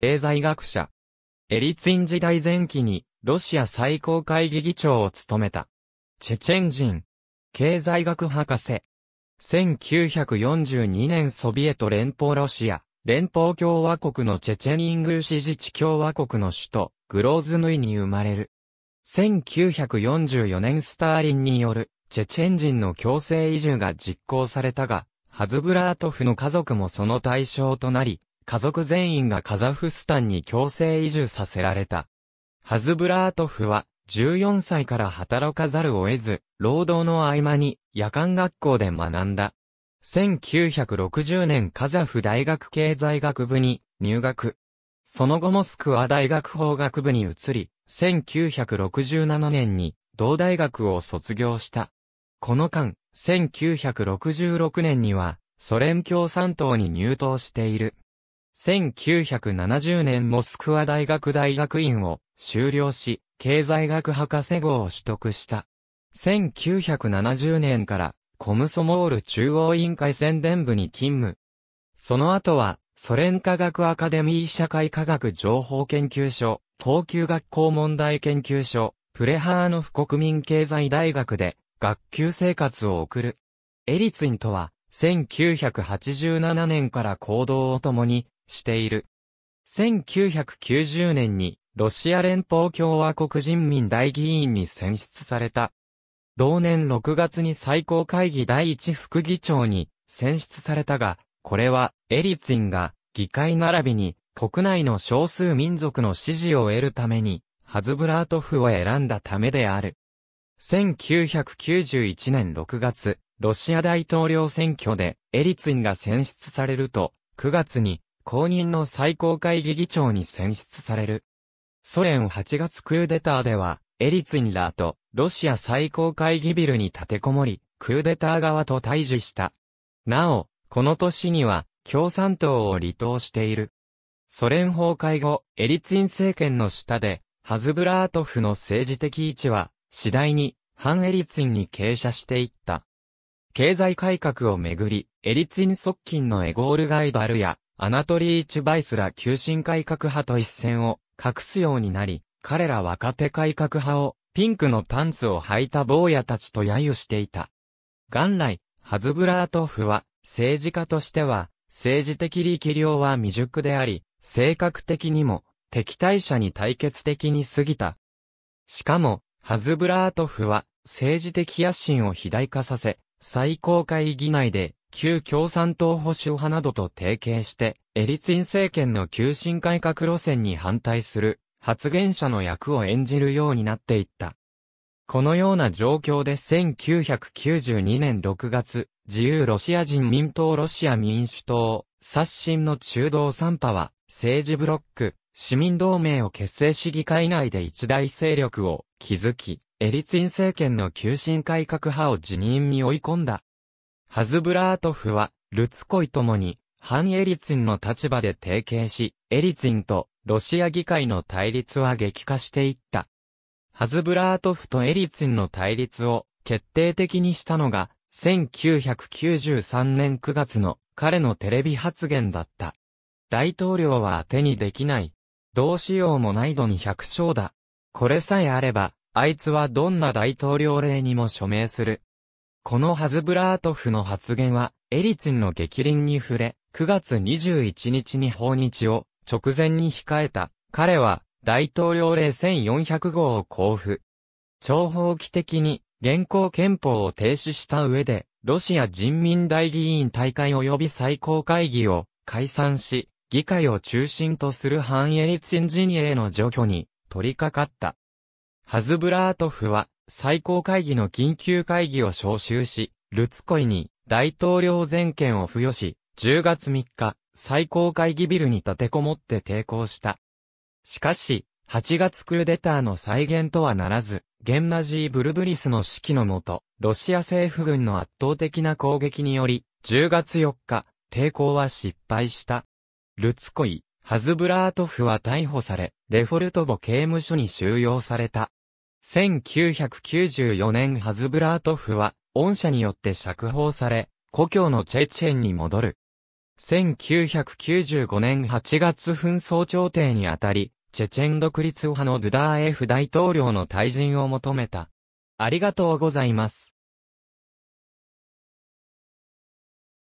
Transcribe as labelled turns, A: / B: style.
A: 経済学者。エリツィン時代前期に、ロシア最高会議議長を務めた。チェチェン人。経済学博士。1942年ソビエト連邦ロシア、連邦共和国のチェチェンイングーシ自治共和国の首都、グローズヌイに生まれる。1944年スターリンによる、チェチェン人の強制移住が実行されたが、ハズブラートフの家族もその対象となり、家族全員がカザフスタンに強制移住させられた。ハズブラートフは、14歳から働かざるを得ず、労働の合間に夜間学校で学んだ。1960年カザフ大学経済学部に入学。その後モスクワ大学法学部に移り、1967年に同大学を卒業した。この間、1966年にはソ連共産党に入党している。1970年モスクワ大学大学院を修了し、経済学博士号を取得した。1970年からコムソモール中央委員会宣伝部に勤務。その後は、ソ連科学アカデミー社会科学情報研究所、東急学校問題研究所、プレハーノフ国民経済大学で、学級生活を送る。エリツィンとは、1987年から行動を共に、している。1990年にロシア連邦共和国人民大議員に選出された。同年6月に最高会議第一副議長に選出されたが、これはエリツィンが議会並びに国内の少数民族の支持を得るためにハズブラートフを選んだためである。1991年6月、ロシア大統領選挙でエリツィンが選出されると、9月に公認の最高会議議長に選出される。ソ連8月クーデターでは、エリツィンらとロシア最高会議ビルに立てこもり、クーデター側と対峙した。なお、この年には共産党を離党している。ソ連崩壊後、エリツィン政権の下で、ハズブラートフの政治的位置は、次第に、反エリツィンに傾斜していった。経済改革をめぐり、エリツィン側近のエゴール・ガイダルや、アナトリーチ・バイスら急進改革派と一線を隠すようになり、彼ら若手改革派をピンクのパンツを履いた坊やたちと揶揄していた。元来、ハズブラートフは政治家としては政治的力量は未熟であり、性格的にも敵対者に対決的に過ぎた。しかも、ハズブラートフは政治的野心を肥大化させ、最高会議内で旧共産党保守派などと提携して、エリツィン政権の急進改革路線に反対する発言者の役を演じるようになっていった。このような状況で1992年6月、自由ロシア人民党ロシア民主党、刷新の中道三派は、政治ブロック、市民同盟を結成市議会内で一大勢力を築き、エリツィン政権の急進改革派を辞任に追い込んだハズブラートフは、ルツコイともに、反エリツィンの立場で提携し、エリツィンとロシア議会の対立は激化していった。ハズブラートフとエリツィンの対立を決定的にしたのが、1993年9月の彼のテレビ発言だった。大統領は当てにできない。どうしようもない度に百姓だ。これさえあれば、あいつはどんな大統領令にも署名する。このハズブラートフの発言は、エリツィンの激輪に触れ、9月21日に訪日を直前に控えた。彼は、大統領令1400号を交付。長方期的に、現行憲法を停止した上で、ロシア人民大議員大会及び最高会議を解散し、議会を中心とする反エリツィン陣営の除去に取り掛かった。ハズブラートフは、最高会議の緊急会議を招集し、ルツコイに大統領全権を付与し、10月3日、最高会議ビルに立てこもって抵抗した。しかし、8月クーデターの再現とはならず、ゲンナジー・ブルブリスの指揮のもと、ロシア政府軍の圧倒的な攻撃により、10月4日、抵抗は失敗した。ルツコイ、ハズブラートフは逮捕され、レフォルトボ刑務所に収容された。1994年ハズブラートフは、恩赦によって釈放され、故郷のチェチェンに戻る。1995年8月紛争調停にあたり、チェチェン独立派のドゥダーエフ大統領の退陣を求めた。ありがとうございます。